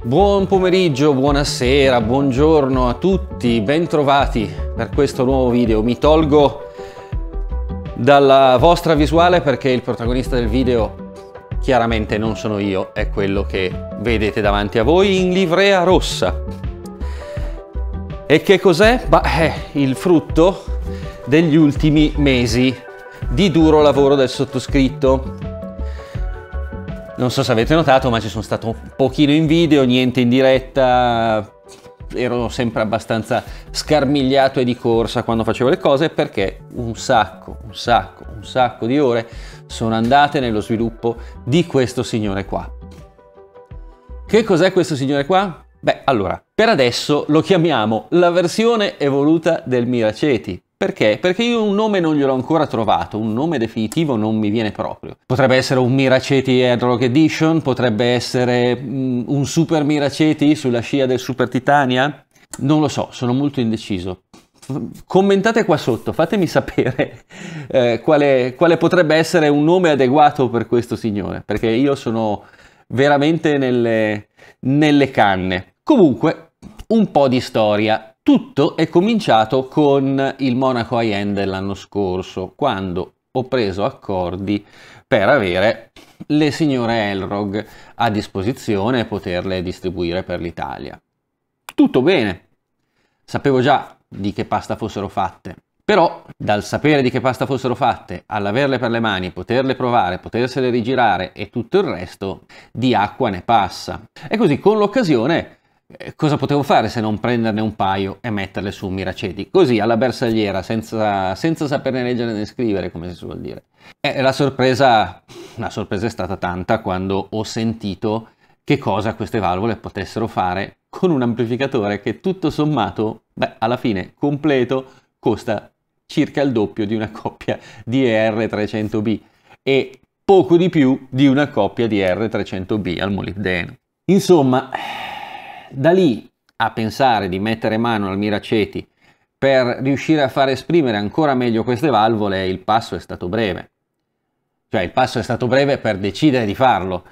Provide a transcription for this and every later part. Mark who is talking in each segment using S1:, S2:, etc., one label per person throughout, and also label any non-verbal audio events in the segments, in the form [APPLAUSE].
S1: Buon pomeriggio, buonasera, buongiorno a tutti, bentrovati per questo nuovo video. Mi tolgo dalla vostra visuale perché il protagonista del video chiaramente non sono io, è quello che vedete davanti a voi in livrea rossa. E che cos'è? Beh, è il frutto degli ultimi mesi di duro lavoro del sottoscritto non so se avete notato, ma ci sono stato un pochino in video, niente in diretta, ero sempre abbastanza scarmigliato e di corsa quando facevo le cose perché un sacco, un sacco, un sacco di ore sono andate nello sviluppo di questo signore qua. Che cos'è questo signore qua? Beh, allora, per adesso lo chiamiamo la versione evoluta del Miraceti, perché? Perché io un nome non gliel'ho ancora trovato, un nome definitivo non mi viene proprio. Potrebbe essere un Miraceti Airlock Edition, potrebbe essere mm, un Super Miraceti sulla scia del Super Titania? Non lo so, sono molto indeciso. Commentate qua sotto, fatemi sapere [LAUGHS] eh, quale, quale potrebbe essere un nome adeguato per questo signore, perché io sono veramente nelle, nelle canne. Comunque, un po' di storia tutto è cominciato con il Monaco High-End dell'anno scorso, quando ho preso accordi per avere le signore Elrog a disposizione e poterle distribuire per l'Italia. Tutto bene, sapevo già di che pasta fossero fatte, però dal sapere di che pasta fossero fatte all'averle per le mani, poterle provare, potersele rigirare e tutto il resto, di acqua ne passa. E così con l'occasione eh, cosa potevo fare se non prenderne un paio e metterle su Miraceti? Così alla bersagliera, senza, senza saperne leggere né scrivere, come si suol dire. E eh, la sorpresa, la sorpresa è stata tanta quando ho sentito che cosa queste valvole potessero fare con un amplificatore che tutto sommato, beh, alla fine completo, costa circa il doppio di una coppia di R300B e poco di più di una coppia di R300B al molibdeno. Insomma, da lì a pensare di mettere mano al Miraceti per riuscire a far esprimere ancora meglio queste valvole, il passo è stato breve. Cioè il passo è stato breve per decidere di farlo,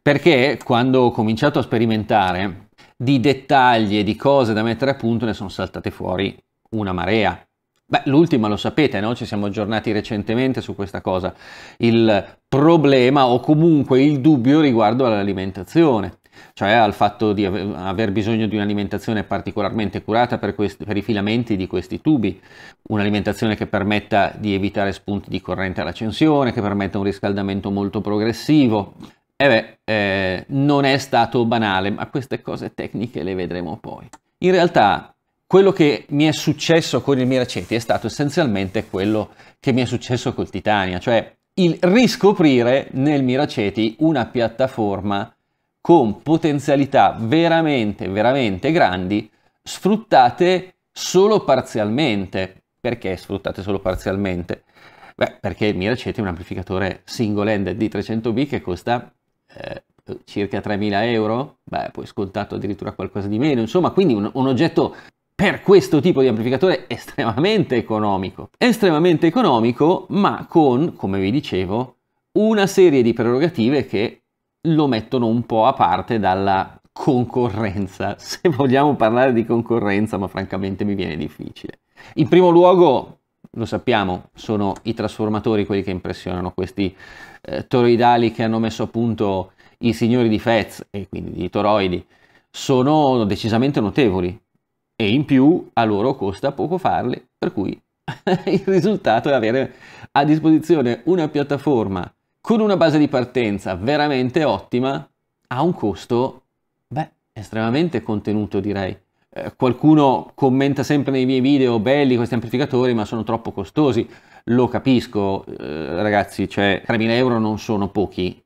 S1: perché quando ho cominciato a sperimentare di dettagli e di cose da mettere a punto ne sono saltate fuori una marea. Beh, l'ultima lo sapete, no? ci siamo aggiornati recentemente su questa cosa, il problema o comunque il dubbio riguardo all'alimentazione cioè al fatto di aver bisogno di un'alimentazione particolarmente curata per, questi, per i filamenti di questi tubi, un'alimentazione che permetta di evitare spunti di corrente all'accensione, che permetta un riscaldamento molto progressivo. E eh beh, eh, non è stato banale, ma queste cose tecniche le vedremo poi. In realtà quello che mi è successo con il Miraceti è stato essenzialmente quello che mi è successo col Titania, cioè il riscoprire nel Miraceti una piattaforma con potenzialità veramente, veramente grandi, sfruttate solo parzialmente. Perché sfruttate solo parzialmente? Beh, perché il Miracete è un amplificatore single end di 300B che costa eh, circa 3.000 euro, beh, poi scontato addirittura qualcosa di meno, insomma, quindi un, un, oggetto per questo tipo di amplificatore estremamente economico. Estremamente economico, ma con, come vi dicevo, una serie di prerogative che lo mettono un po' a parte dalla concorrenza, [LAUGHS] se vogliamo parlare di concorrenza, ma francamente mi viene difficile. In primo luogo, lo sappiamo, sono i trasformatori quelli che impressionano, questi eh, toroidali che hanno messo a punto i signori di Fez e quindi i toroidi, sono decisamente notevoli e in più a loro costa poco farli, per cui [LAUGHS] il risultato è avere a disposizione una piattaforma con una base di partenza veramente ottima a un costo, beh, estremamente contenuto direi. Eh, qualcuno commenta sempre nei miei video, belli questi amplificatori ma sono troppo costosi, lo capisco eh, ragazzi, cioè 3.000 euro non sono pochi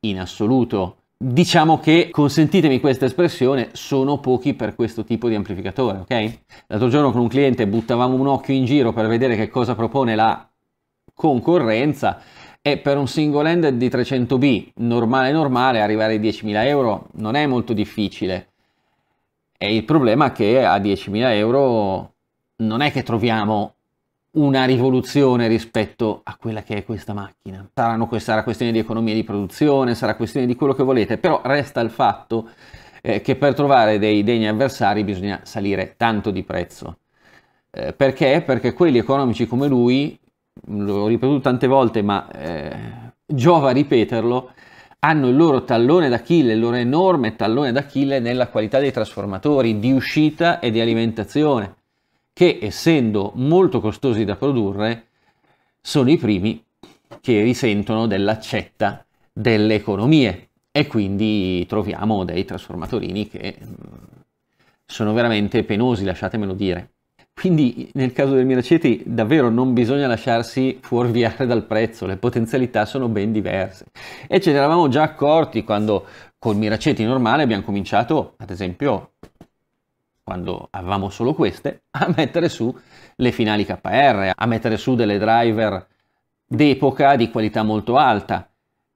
S1: in assoluto. Diciamo che, consentitemi questa espressione, sono pochi per questo tipo di amplificatore, ok? L'altro giorno con un cliente buttavamo un occhio in giro per vedere che cosa propone la concorrenza e per un single end di 300B normale normale arrivare ai 10.000 euro non è molto difficile e il problema è che a 10.000 euro non è che troviamo una rivoluzione rispetto a quella che è questa macchina. Saranno, sarà questione di economia di produzione, sarà questione di quello che volete, però resta il fatto eh, che per trovare dei degni avversari bisogna salire tanto di prezzo. Eh, perché? Perché quelli economici come lui l'ho ripetuto tante volte, ma eh, giova ripeterlo, hanno il loro tallone d'Achille, il loro enorme tallone d'Achille nella qualità dei trasformatori di uscita e di alimentazione, che essendo molto costosi da produrre, sono i primi che risentono dell'accetta delle economie e quindi troviamo dei trasformatorini che mm, sono veramente penosi, lasciatemelo dire. Quindi nel caso del Miraceti davvero non bisogna lasciarsi fuorviare dal prezzo, le potenzialità sono ben diverse. E ce ne eravamo già accorti quando col Miraceti normale abbiamo cominciato, ad esempio, quando avevamo solo queste, a mettere su le finali KR, a mettere su delle driver d'epoca di qualità molto alta.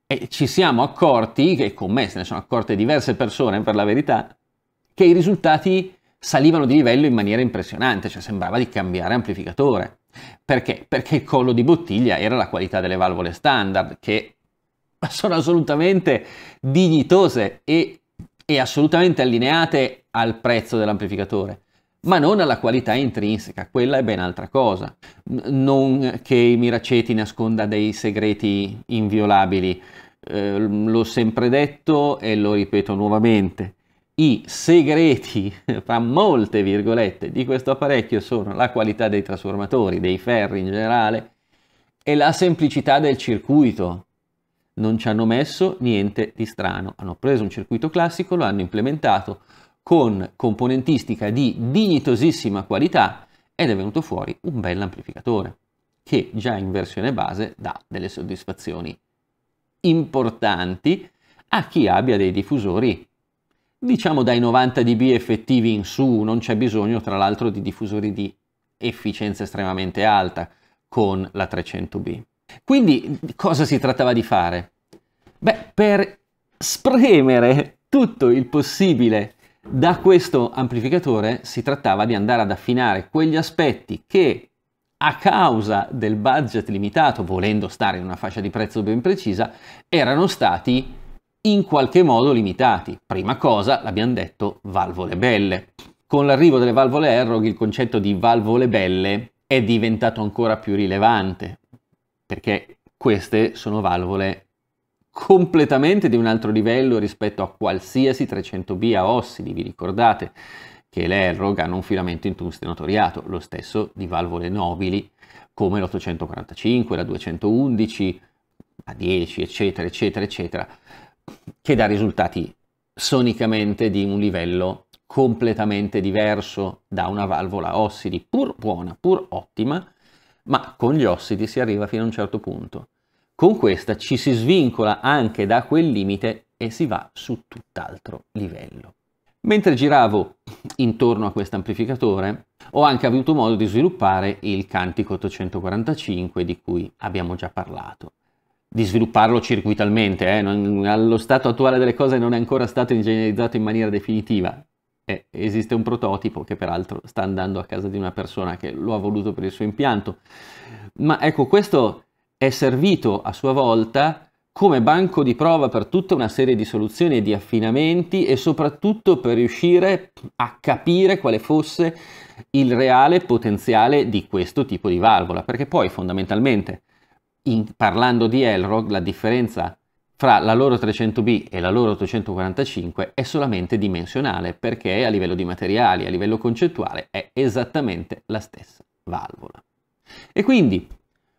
S1: E ci siamo accorti, che con me se ne sono accorte diverse persone per la verità, che i risultati salivano di livello in maniera impressionante, cioè sembrava di cambiare amplificatore. Perché? Perché il collo di bottiglia era la qualità delle valvole standard, che sono assolutamente dignitose e, e assolutamente allineate al prezzo dell'amplificatore ma non alla qualità intrinseca, quella è ben altra cosa. Non che i Miraceti nasconda dei segreti inviolabili, eh, l'ho sempre detto e lo ripeto nuovamente. I segreti, [LAUGHS] fra molte virgolette, di questo apparecchio sono la qualità dei trasformatori, dei ferri in generale, e la semplicità del circuito. Non ci hanno messo niente di strano. Hanno preso un circuito classico, lo hanno implementato con componentistica di dignitosissima qualità ed è venuto fuori un bel amplificatore che già in versione base dà delle soddisfazioni importanti a chi abbia dei diffusori diciamo dai 90 dB effettivi in su, non c'è bisogno tra l'altro di diffusori di efficienza estremamente alta con la 300B. Quindi cosa si trattava di fare? Beh, per spremere tutto il possibile da questo amplificatore si trattava di andare ad affinare quegli aspetti che a causa del budget limitato, volendo stare in una fascia di prezzo ben precisa, erano stati in qualche modo limitati. Prima cosa, l'abbiamo detto, valvole belle. Con l'arrivo delle valvole Errog il concetto di valvole belle è diventato ancora più rilevante, perché queste sono valvole completamente di un altro livello rispetto a qualsiasi 300B a ossidi, vi ricordate che le Errog hanno un filamento in tungsteno toriato, lo stesso di valvole nobili come l'845, la 211, la 10, eccetera, eccetera, eccetera che dà risultati sonicamente di un livello completamente diverso da una valvola ossidi, pur buona, pur ottima, ma con gli ossidi si arriva fino a un certo punto. Con questa ci si svincola anche da quel limite e si va su tutt'altro livello. Mentre giravo intorno a questo amplificatore ho anche avuto modo di sviluppare il Cantico 845 di cui abbiamo già parlato di svilupparlo circuitalmente. Eh? Non, allo stato attuale delle cose non è ancora stato ingegnerizzato in maniera definitiva. Eh, esiste un prototipo che peraltro sta andando a casa di una persona che lo ha voluto per il suo impianto. Ma ecco, questo è servito a sua volta come banco di prova per tutta una serie di soluzioni e di affinamenti e soprattutto per riuscire a capire quale fosse il reale potenziale di questo tipo di valvola, perché poi fondamentalmente in, parlando di Elrog, la differenza fra la loro 300B e la loro 845 è solamente dimensionale perché a livello di materiali, a livello concettuale è esattamente la stessa valvola. E quindi,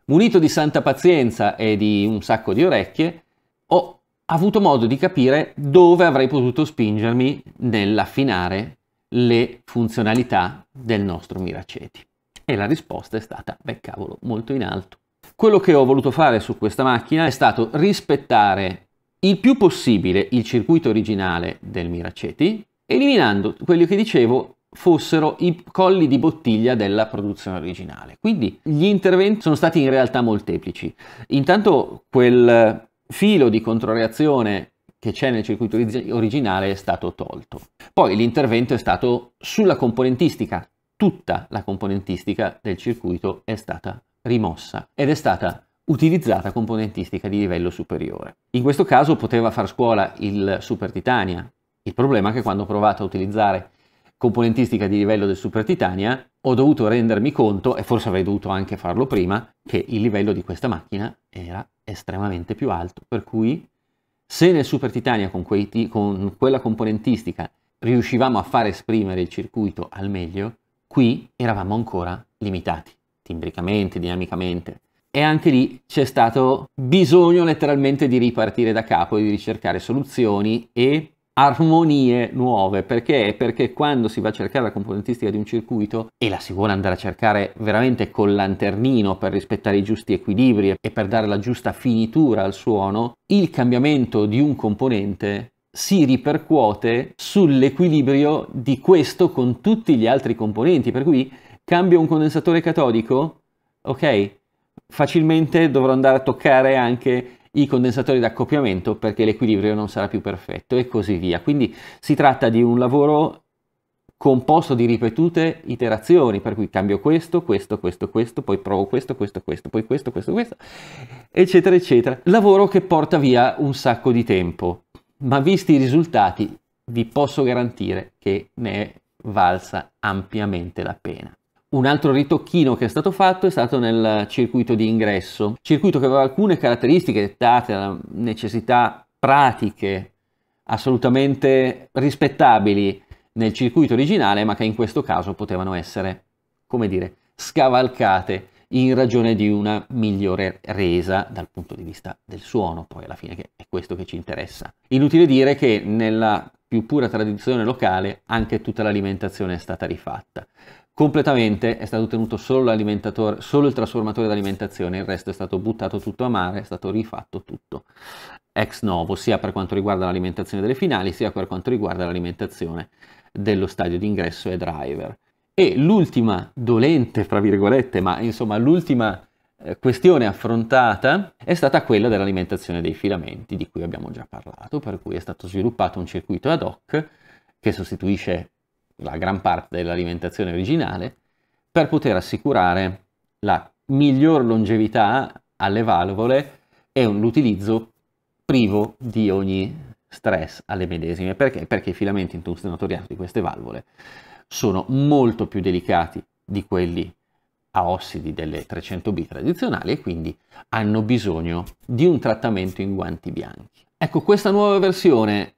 S1: munito di santa pazienza e di un sacco di orecchie, ho avuto modo di capire dove avrei potuto spingermi nell'affinare le funzionalità del nostro Miraceti. E la risposta è stata, beh cavolo, molto in alto. Quello che ho voluto fare su questa macchina è stato rispettare il più possibile il circuito originale del Miraceti, eliminando quelli che dicevo fossero i colli di bottiglia della produzione originale. Quindi gli interventi sono stati in realtà molteplici. Intanto quel filo di controreazione che c'è nel circuito originale è stato tolto. Poi l'intervento è stato sulla componentistica, tutta la componentistica del circuito è stata rimossa ed è stata utilizzata componentistica di livello superiore. In questo caso poteva far scuola il Super Titania. Il problema è che quando ho provato a utilizzare componentistica di livello del Super Titania ho dovuto rendermi conto, e forse avrei dovuto anche farlo prima, che il livello di questa macchina era estremamente più alto, per cui se nel Super Titania con, quei, con quella componentistica riuscivamo a far esprimere il circuito al meglio, qui eravamo ancora limitati timbricamente, dinamicamente. E anche lì c'è stato bisogno letteralmente di ripartire da capo e di ricercare soluzioni e armonie nuove. Perché? Perché quando si va a cercare la componentistica di un circuito e la si vuole andare a cercare veramente col lanternino per rispettare i giusti equilibri e per dare la giusta finitura al suono, il cambiamento di un componente si ripercuote sull'equilibrio di questo con tutti gli altri componenti. Per cui cambio un condensatore catodico, ok, facilmente dovrò andare a toccare anche i condensatori d'accoppiamento perché l'equilibrio non sarà più perfetto e così via. Quindi si tratta di un lavoro composto di ripetute iterazioni, per cui cambio questo, questo, questo, questo, poi provo questo, questo, questo, poi questo, questo, questo, eccetera, eccetera. Lavoro che porta via un sacco di tempo, ma visti i risultati vi posso garantire che ne è valsa ampiamente la pena. Un altro ritocchino che è stato fatto è stato nel circuito di ingresso, circuito che aveva alcune caratteristiche dettate da necessità pratiche assolutamente rispettabili nel circuito originale, ma che in questo caso potevano essere, come dire, scavalcate in ragione di una migliore resa dal punto di vista del suono, poi alla fine è questo che ci interessa. Inutile dire che nella più pura tradizione locale anche tutta l'alimentazione è stata rifatta completamente è stato tenuto solo, solo il trasformatore d'alimentazione, il resto è stato buttato tutto a mare, è stato rifatto tutto ex novo, sia per quanto riguarda l'alimentazione delle finali, sia per quanto riguarda l'alimentazione dello stadio d'ingresso e driver. E l'ultima dolente, fra virgolette, ma insomma l'ultima eh, questione affrontata è stata quella dell'alimentazione dei filamenti, di cui abbiamo già parlato, per cui è stato sviluppato un circuito ad hoc che sostituisce la gran parte dell'alimentazione originale, per poter assicurare la miglior longevità alle valvole e l'utilizzo privo di ogni stress alle medesime. Perché? Perché i filamenti in tungsteno toriato di queste valvole sono molto più delicati di quelli a ossidi delle 300B tradizionali e quindi hanno bisogno di un trattamento in guanti bianchi. Ecco, questa nuova versione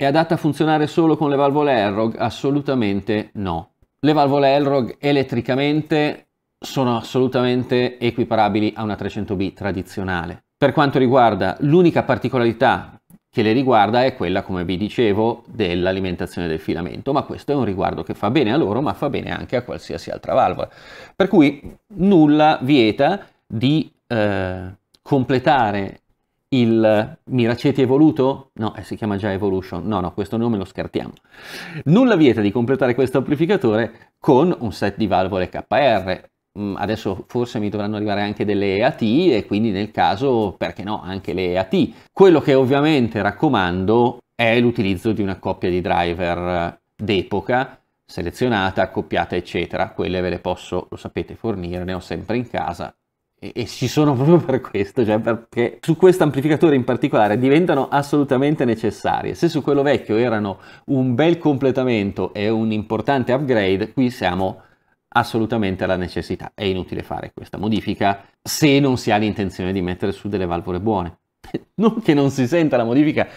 S1: è adatta a funzionare solo con le valvole Elrog? Assolutamente no. Le valvole Elrog elettricamente sono assolutamente equiparabili a una 300B tradizionale. Per quanto riguarda l'unica particolarità che le riguarda è quella, come vi dicevo, dell'alimentazione del filamento, ma questo è un riguardo che fa bene a loro, ma fa bene anche a qualsiasi altra valvola. Per cui nulla vieta di eh, completare il Miraceti Evoluto? No, eh, si chiama già Evolution. No, no, questo nome lo scartiamo. Nulla vieta di completare questo amplificatore con un set di valvole KR. Mm, adesso forse mi dovranno arrivare anche delle EAT e quindi nel caso, perché no, anche le EAT. Quello che ovviamente raccomando è l'utilizzo di una coppia di driver eh, d'epoca selezionata, accoppiata, eccetera. Quelle ve le posso, lo sapete, fornire, ne ho sempre in casa e, e, ci sono proprio per questo, cioè perché su questo amplificatore in particolare diventano assolutamente necessarie. Se su quello vecchio erano un bel completamento e un importante upgrade, qui siamo assolutamente alla necessità. È inutile fare questa modifica se non si ha l'intenzione di mettere su delle valvole buone. [LAUGHS] Non che non si senta la modifica,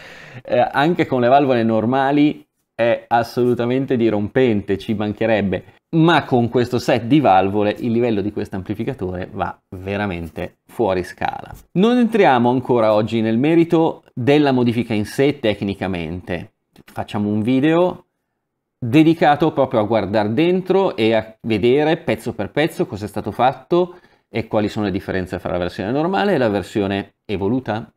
S1: eh, anche con le valvole normali è assolutamente dirompente, ci mancherebbe, ma con questo set di valvole il livello di questo amplificatore va veramente fuori scala. Non entriamo ancora oggi nel merito della modifica in sé tecnicamente, facciamo un video dedicato proprio a guardare dentro e a vedere pezzo per pezzo cosa è stato fatto e quali sono le differenze fra la versione normale e la versione evoluta,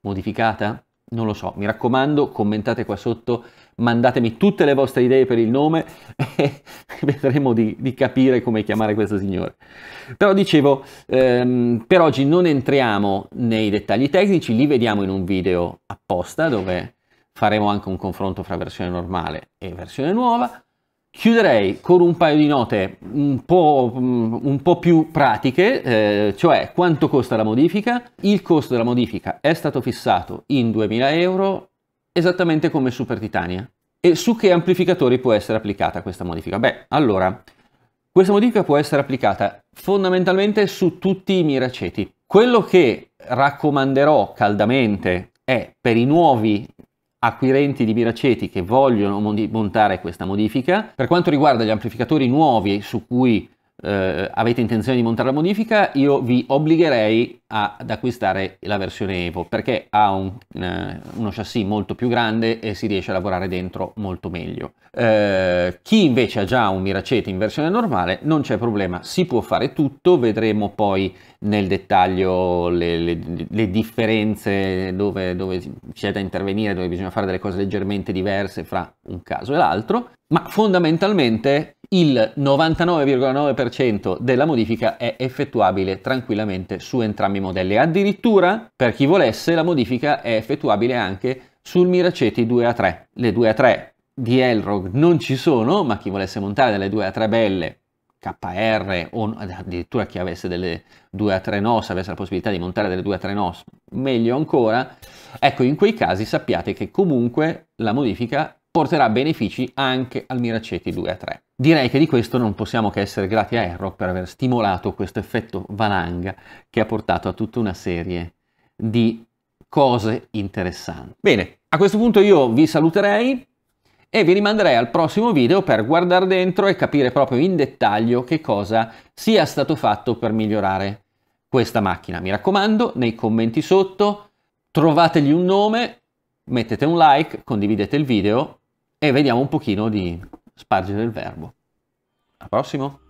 S1: modificata, non lo so, mi raccomando commentate qua sotto mandatemi tutte le vostre idee per il nome [LAUGHS] e vedremo di, di capire come chiamare questo signore. Però dicevo, ehm, per oggi non entriamo nei dettagli tecnici, li vediamo in un video apposta dove faremo anche un confronto fra versione normale e versione nuova. Chiuderei con un paio di note un po', mm, un po più pratiche, eh, cioè quanto costa la modifica. Il costo della modifica è stato fissato in 2000 euro, esattamente come Super Titania. E su che amplificatori può essere applicata questa modifica? Beh, allora, questa modifica può essere applicata fondamentalmente su tutti i miraceti. Quello che raccomanderò caldamente è per i nuovi acquirenti di miraceti che vogliono montare questa modifica, per quanto riguarda gli amplificatori nuovi su cui eh, avete intenzione di montare la modifica, io vi obbligherei a, ad acquistare la versione Evo perché ha un, eh, uno chassis molto più grande e si riesce a lavorare dentro molto meglio. Eh, chi invece ha già un Miracete in versione normale non c'è problema, si può fare tutto, vedremo poi nel dettaglio le, le, le differenze dove, dove c'è da intervenire, dove bisogna fare delle cose leggermente diverse fra un caso e l'altro, ma fondamentalmente il 99,9% della modifica è effettuabile tranquillamente su entrambi i modelli. Addirittura, per chi volesse, la modifica è effettuabile anche sul Miraceti 2A3. Le 2A3 di Elrog non ci sono, ma chi volesse montare delle 2A3 belle KR o addirittura chi avesse delle 2 a 3 NOS, avesse la possibilità di montare delle 2 a 3 NOS, meglio ancora. Ecco, in quei casi sappiate che comunque la modifica porterà benefici anche al Miraceti 2 a 3. Direi che di questo non possiamo che essere grati a Erro per aver stimolato questo effetto valanga che ha portato a tutta una serie di cose interessanti. Bene, a questo punto io vi saluterei e vi rimanderei al prossimo video per guardare dentro e capire proprio in dettaglio che cosa sia stato fatto per migliorare questa macchina. Mi raccomando, nei commenti sotto trovategli un nome, mettete un like, condividete il video e vediamo un pochino di spargere il verbo. Al prossimo!